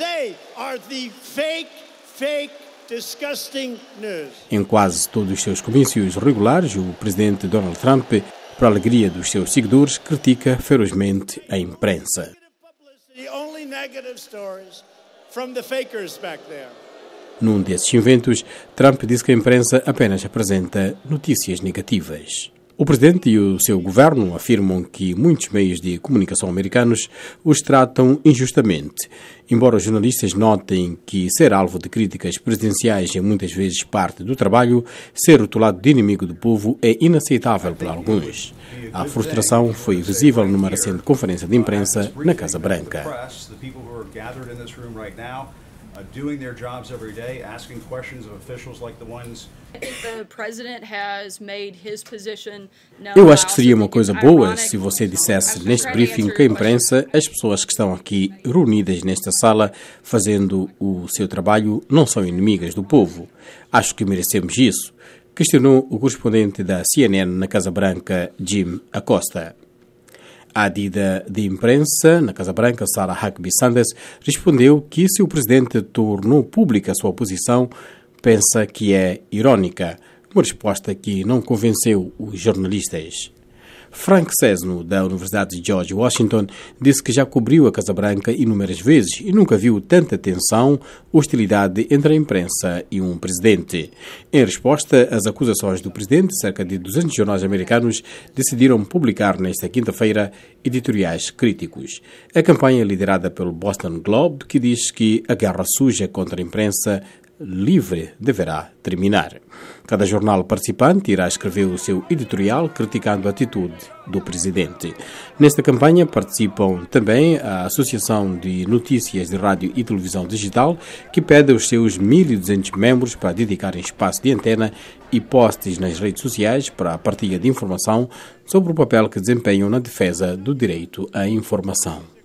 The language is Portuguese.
they are the fake, fake em quase todos os seus comícios regulares, o presidente Donald Trump, para alegria dos seus seguidores, critica ferozmente a imprensa. Num desses eventos, Trump disse que a imprensa apenas apresenta notícias negativas. O presidente e o seu governo afirmam que muitos meios de comunicação americanos os tratam injustamente. Embora os jornalistas notem que ser alvo de críticas presidenciais é muitas vezes parte do trabalho, ser rotulado de inimigo do povo é inaceitável para alguns. A frustração foi visível numa recente conferência de imprensa na Casa Branca uh, doing their jobs every day, asking questions of officials like the ones. Eu acho que seria uma coisa boa se você dissesse neste briefing que a imprensa, as pessoas que estão aqui reunidas nesta sala fazendo o seu trabalho, não são inimigas do povo. Acho que merecemos isso. Questionou o correspondente da CNN na Casa Branca, Jim Acosta. A dita de imprensa na Casa Branca, Sarah Huckabee Sanders, respondeu que se o presidente tornou pública sua posição, pensa que é irónica, uma resposta que não convenceu os jornalistas. Frank Sesno, da Universidade de George Washington, disse que já cobriu a Casa Branca inúmeras vezes e nunca viu tanta tensão, hostilidade entre a imprensa e um presidente. Em resposta às acusações do presidente, cerca de 200 jornais americanos decidiram publicar nesta quinta-feira editoriais críticos. A campanha é liderada pelo Boston Globe, que diz que a guerra suja contra a imprensa livre deverá terminar. Cada jornal participante irá escrever o seu editorial criticando a atitude do presidente. Nesta campanha participam também a Associação de Notícias de Rádio e Televisão Digital, que pede aos seus 1.200 membros para dedicarem espaço de antena e postes nas redes sociais para a partilha de informação sobre o papel que desempenham na defesa do direito à informação.